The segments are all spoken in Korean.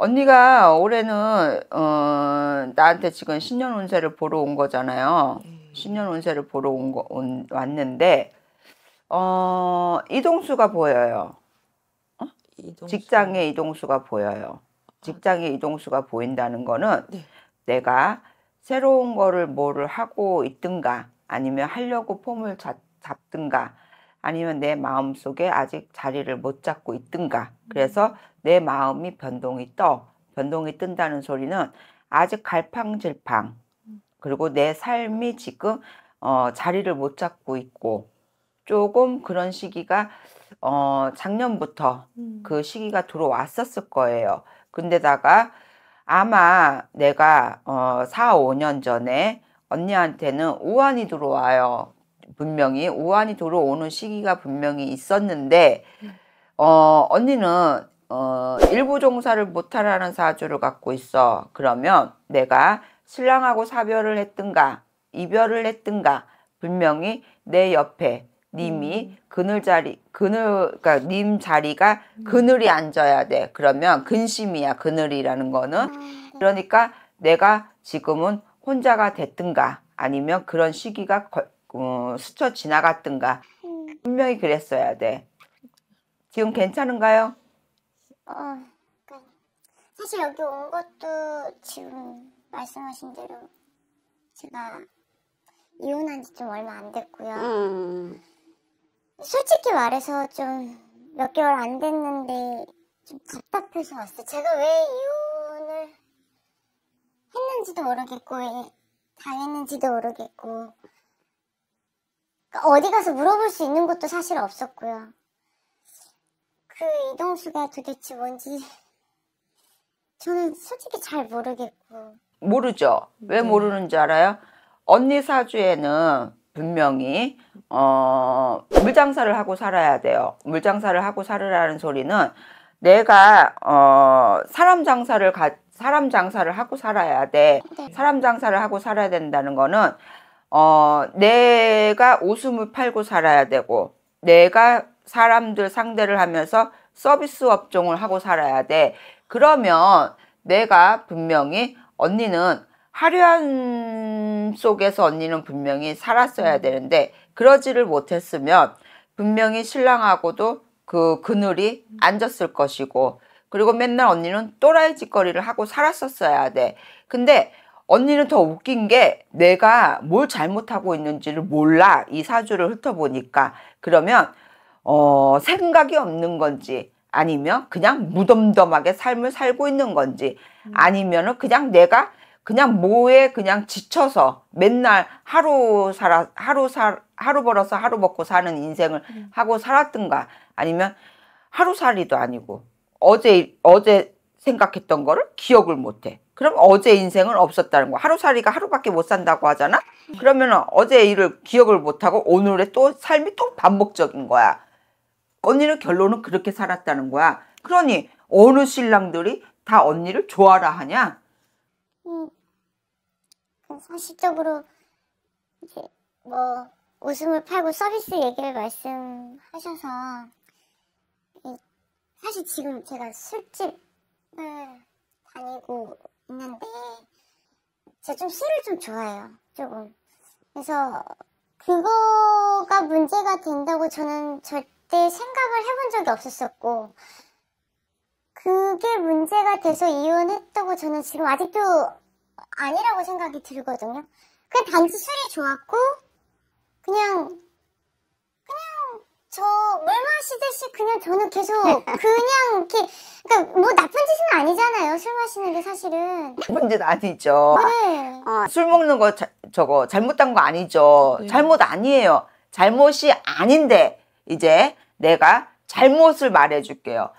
언니가 올해는 어, 나한테 지금 신년 운세를 보러 온 거잖아요. 음. 신년 운세를 보러 온 거, 온, 왔는데 어, 이동수가 보여요. 어? 이동수. 직장의 이동수가 보여요. 직장의 이동수가 보인다는 거는 네. 내가 새로운 거를 뭐를 하고 있든가 아니면 하려고 폼을 잡, 잡든가 아니면 내 마음 속에 아직 자리를 못 잡고 있든가. 음. 그래서 내 마음이 변동이 떠. 변동이 뜬다는 소리는 아직 갈팡질팡. 음. 그리고 내 삶이 지금 어, 자리를 못 잡고 있고 조금 그런 시기가 어, 작년부터 음. 그 시기가 들어왔었을 거예요. 근데다가 아마 내가 어, 4, 5년 전에 언니한테는 우환이 들어와요. 분명히 우한이 들어오는 시기가 분명히 있었는데 네. 어 언니는 어 일부 종사를 못하라는 사주를 갖고 있어 그러면 내가 신랑하고 사별을 했든가 이별을 했든가 분명히 내 옆에 님이 음. 그늘 자리 그늘 그러니까 님 자리가 음. 그늘이 앉아야 돼 그러면 근심이야 그늘이라는 거는 아, 네. 그러니까 내가 지금은 혼자가 됐든가 아니면 그런 시기가 어, 스쳐 지나갔든가 분명히 그랬어야 돼. 지금 괜찮은가요? 어, 그러니까 사실 여기 온 것도 지금 말씀하신 대로 제가 이혼한 지 좀 얼마 안 됐고요. 음. 솔직히 말해서 좀 몇 개월 안 됐는데 좀 답답해서 왔어요. 제가 왜 이혼을 했는지도 모르겠고 당했는지도 모르겠고 그러니까 어디 가서 물어볼 수 있는 것도 사실 없었고요. 그 이동수가 도대체 뭔지 저는 솔직히 잘 모르겠고. 모르죠. 왜 네. 모르는 줄 알아요? 언니 사주에는 분명히 어, 물장사를 하고 살아야 돼요. 물장사를 하고 살으라는 소리는 내가 어, 사람 장사를 가, 사람 장사를 하고 살아야 돼. 네. 사람 장사를 하고 살아야 된다는 거는 어, 내가 웃음을 팔고 살아야 되고 내가 사람들 상대를 하면서 서비스 업종을 하고 살아야 돼. 그러면 내가 분명히 언니는 하려한 속에서 언니는 분명히 살았어야 음. 되는데 그러지를 못했으면 분명히 신랑하고도 그 그늘이 음. 앉았을 것이고 그리고 맨날 언니는 또라이 짓거리를 하고 살았었어야 돼. 근데 언니는 더 웃긴 게 내가 뭘 잘못하고 있는지를 몰라 이 사주를 훑어보니까 그러면 어, 생각이 없는 건지 아니면 그냥 무덤덤하게 삶을 살고 있는 건지 음. 아니면은 그냥 내가 그냥 뭐에 그냥 지쳐서 맨날 하루 살아 하루 살 하루 벌어서 하루 먹고 사는 인생을 음. 하고 살았던가 아니면 하루살이도 아니고 어제 어제 생각했던 거를 기억을 못해 그럼 어제 인생은 없었다는 거. 하루살이가 하루밖에 못 산다고 하잖아? 그러면 어제 일을 기억을 못하고 오늘의 또 삶이 또 반복적인 거야. 언니는 결론은 그렇게 살았다는 거야. 그러니 어느 신랑들이 다 언니를 좋아라 하냐? 음, 사실적으로 뭐 이제 뭐 웃음을 팔고 서비스 얘기를 말씀하셔서 사실 지금 제가 술집을 다니고 있는데 제가 좀 시를 좀 좋아해요. 조금. 그래서 그거가 문제가 된다고 저는 절대 생각을 해본 적이 없었었고 그게 문제가 돼서 이혼했다고 저는 지금 아직도 아니라고 생각이 들거든요. 그냥 단지 술이 좋았고 그냥 저물 마시듯이 그냥 저는 계속 그냥 이렇게 그러니까 뭐 나쁜 짓은 아니잖아요. 술 마시는 게 사실은. 문제는 아니죠. 네. 어, 술 먹는 거 자, 저거 잘못한 거 아니죠. 네. 잘못 아니에요. 잘못이 아닌데 이제 내가 잘못을 말해줄게요.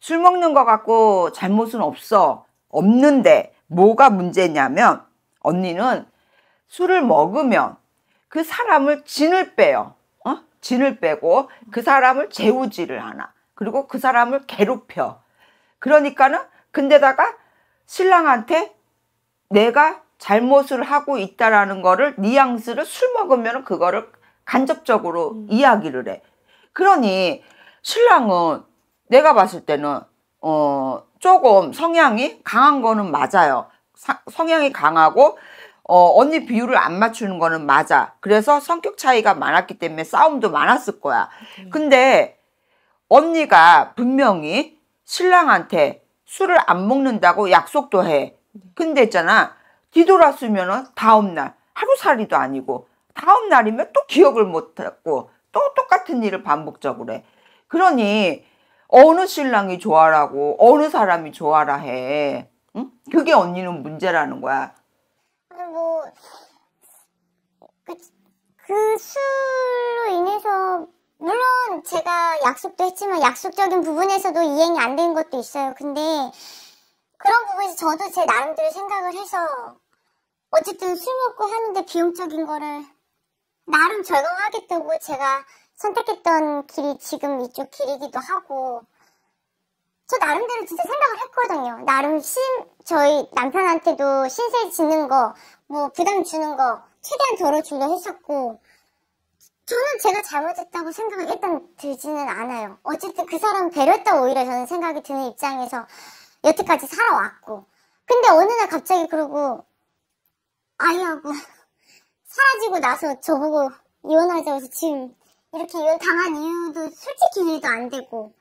술 먹는 거 갖고 잘못은 없어. 없는데 뭐가 문제냐면 언니는 술을 먹으면 그 사람을 진을 빼요. 진을 빼고 그 사람을 재우지를 하나. 그리고 그 사람을 괴롭혀. 그러니까는 근데다가 신랑한테 내가 잘못을 하고 있다라는 거를 뉘앙스를 술 먹으면 그거를 간접적으로 음. 이야기를 해. 그러니 신랑은 내가 봤을 때는 어 조금 성향이 강한 거는 맞아요. 사, 성향이 강하고 어, 언니 비율을 안 맞추는 거는 맞아. 그래서 성격 차이가 많았기 때문에 싸움도 많았을 거야. 음. 근데 언니가 분명히 신랑한테 술을 안 먹는다고 약속도 해. 네. 근데 있잖아. 뒤돌았으면은 다음날 하루살이도 아니고 다음날이면 또 기억을 못했고 또 똑같은 일을 반복적으로 해. 그러니 어느 신랑이 좋아라고 어느 사람이 좋아라 해. 응? 그게 언니는 문제라는 거야. 뭐, 그, 그 술로 인해서, 물론 제가 약속도 했지만 약속적인 부분에서도 이행이 안 된 것도 있어요. 근데 그런 부분에서 저도 제 나름대로 생각을 해서 어쨌든 술 먹고 하는데 비용적인 거를 나름 절감하겠다고 제가 선택했던 길이 지금 이쪽 길이기도 하고 나름대로 진짜 생각을 했거든요. 나름 신, 저희 남편한테도 신세 지는 거, 뭐 부담 주는 거, 최대한 덜어주려 했었고, 저는 제가 잘못했다고 생각을 일단 들지는 않아요. 어쨌든 그 사람 배렸다 오히려 저는 생각이 드는 입장에서 여태까지 살아왔고. 근데 어느 날 갑자기 그러고, 아니하고, 사라지고 나서 저보고 이혼하자고 해서 지금 이렇게 이혼 당한 이유도 솔직히 이해도 안 되고,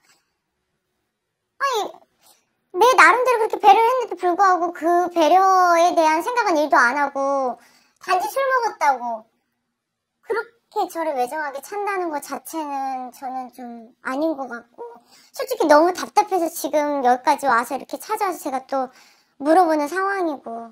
아니 내 나름대로 그렇게 배려를 했는데도 불구하고 그 배려에 대한 생각은 일도 안 하고 단지 술 먹었다고 그렇게 저를 외정하게 찬다는 것 자체는 저는 좀 아닌 것 같고 솔직히 너무 답답해서 지금 여기까지 와서 이렇게 찾아와서 제가 또 물어보는 상황이고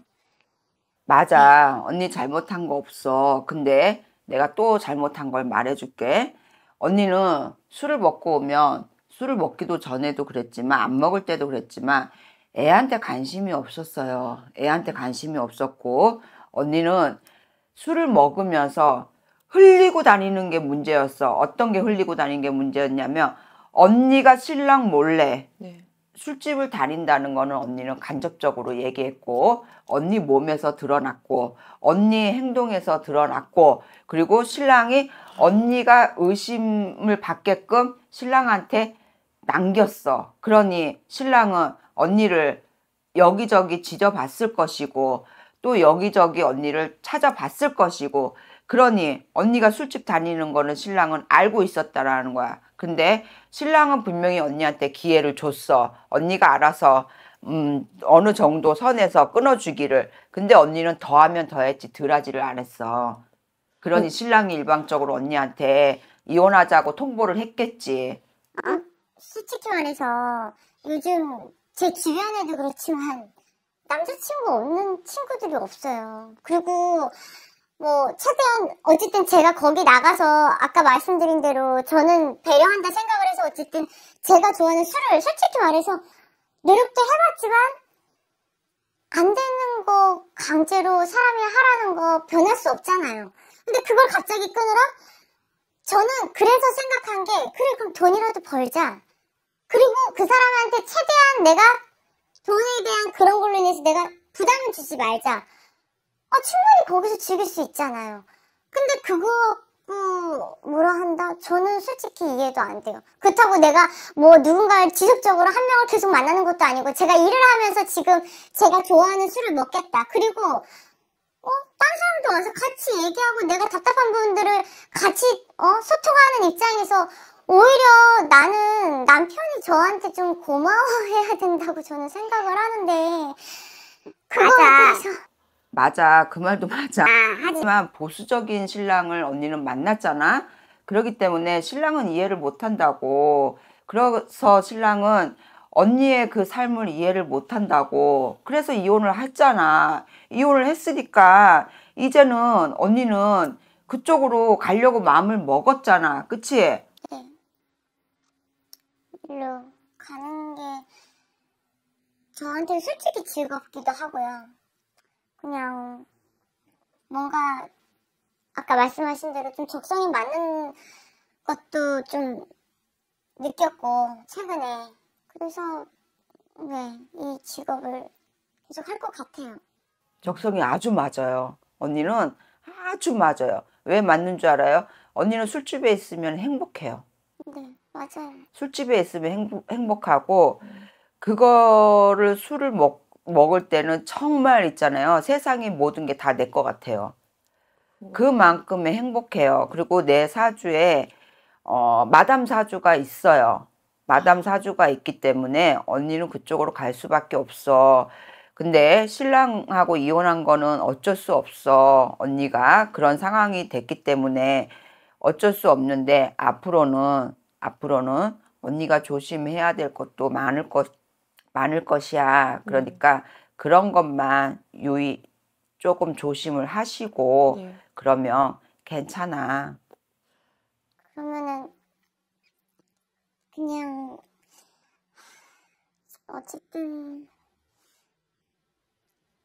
맞아 네. 언니 잘못한 거 없어 근데 내가 또 잘못한 걸 말해줄게 언니는 술을 먹고 오면 술을 먹기도 전에도 그랬지만 안 먹을 때도 그랬지만 애한테 관심이 없었어요. 애한테 관심이 없었고 언니는 술을 먹으면서 흘리고 다니는 게 문제였어. 어떤 게 흘리고 다니는 게 문제였냐면 언니가 신랑 몰래 네. 술집을 다닌다는 거는 언니는 간접적으로 얘기했고 언니 몸에서 드러났고 언니 행동에서 드러났고 그리고 신랑이 언니가 의심을 받게끔 신랑한테 남겼어. 그러니 신랑은 언니를 여기저기 지져봤을 것이고 또 여기저기 언니를 찾아봤을 것이고 그러니 언니가 술집 다니는 거는 신랑은 알고 있었다라는 거야. 근데 신랑은 분명히 언니한테 기회를 줬어. 언니가 알아서 음, 어느 정도 선에서 끊어주기를. 근데 언니는 더하면 더했지 덜하지를 안 했어. 그러니 그 신랑이 일방적으로 언니한테 이혼하자고 통보를 했겠지. 아, 솔직히 말해서 요즘 제 주변에도 그렇지만 남자친구 없는 친구들이 없어요. 그리고 뭐 최대한 어쨌든 제가 거기 나가서 아까 말씀드린 대로 저는 배려한다 생각을 해서 어쨌든 제가 좋아하는 술을 솔직히 말해서 노력도 해봤지만 안 되는 거 강제로 사람이 하라는 거 변할 수 없잖아요. 근데 그걸 갑자기 끊으라? 저는 그래서 생각한 게 그래 그럼 돈이라도 벌자. 그리고 그 사람한테 최대한 내가 돈에 대한 그런 걸로 인해서 내가 부담을 주지 말자. 아, 충분히 거기서 즐길 수 있잖아요. 근데 그거 음, 뭐라 한다? 저는 솔직히 이해도 안 돼요. 그렇다고 내가 뭐 누군가를 지속적으로 한 명을 계속 만나는 것도 아니고 제가 일을 하면서 지금 제가 좋아하는 술을 먹겠다. 그리고 어? 딴 사람도 와서 같이 얘기하고 내가 답답한 부분들을 같이 어? 소통하는 입장에서 오히려 나는 남편이 저한테 좀 고마워해야 된다고 저는 생각을 하는데 맞아. 맞아 그 말도 맞아 아, 하지만 보수적인 신랑을 언니는 만났잖아 그러기 때문에 신랑은 이해를 못한다고 그래서 신랑은 언니의 그 삶을 이해를 못한다고 그래서 이혼을 했잖아 이혼을 했으니까 이제는 언니는 그쪽으로 가려고 마음을 먹었잖아 그치? 네. 일로 가는 게 저한테는 솔직히 즐겁기도 하고요. 그냥 뭔가 아까 말씀하신 대로 좀 적성이 맞는 것도 좀 느꼈고 최근에 그래서 네, 이 직업을 계속 할 것 같아요. 적성이 아주 맞아요. 언니는 아주 맞아요. 왜 맞는 줄 알아요? 언니는 술집에 있으면 행복해요. 네. 맞아요. 술집에 있으면 행복, 하고 그거를 술을 먹, 먹을 때는 정말 있잖아요. 세상의 모든 게 다 내 것 같아요. 네. 그만큼의 행복해요. 그리고 내 사주에 어, 마담 사주가 있어요. 마담 사주가 있기 때문에 언니는 그쪽으로 갈 수밖에 없어. 근데 신랑하고 이혼한 거는 어쩔 수 없어. 언니가 그런 상황이 됐기 때문에 어쩔 수 없는데 앞으로는 앞으로는 언니가 조심해야 될 것도 많을 것 많을 것이야. 음. 그러니까 음. 그런 것만 유의 조금 조심을 하시고 네. 그러면 괜찮아. 그러면은 그냥 어쨌든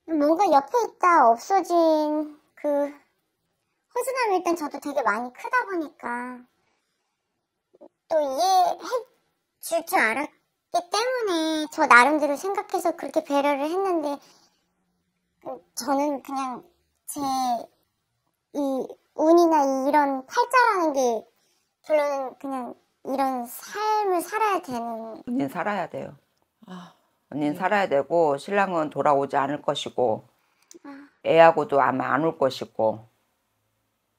뭔가 옆에 있다 없어진 그 허전함이 일단 저도 되게 많이 크다 보니까 또 이해해 줄 줄 알았기 때문에 저 나름대로 생각해서 그렇게 배려를 했는데 그 저는 그냥 제 이 운이나 이런 팔자라는 게 별로는 그냥 이런 삶을 살아야 되는 언니는 살아야 돼요 아. 언니는 네. 살아야 되고 신랑은 돌아오지 않을 것이고 아. 애하고도 아마 안 올 것이고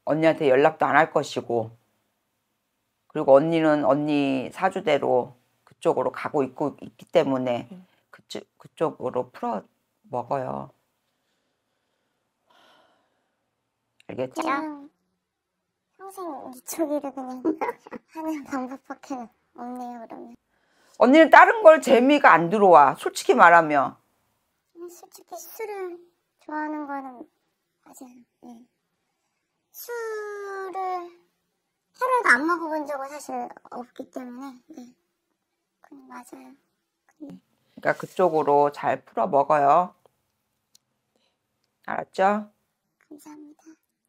언니한테 연락도 안 할 것이고 그리고 언니는 언니 사주대로 그쪽으로 가고 있고 있기 때문에 음. 그쪽 그쪽으로 풀어 먹어요. 알겠죠? 그냥 평생 이쪽이를 그냥 하는 방법밖에 없네요 그러면. 언니는 다른 걸 재미가 안 들어와 솔직히 말하면. 음, 솔직히 술을 좋아하는 거는 맞아요. 네. 술을 캐롤도 안 먹어본 적은 사실 없기 때문에 네. 맞아요. 네. 그러니까 그쪽으로 잘 풀어 먹어요. 알았죠? 감사합니다.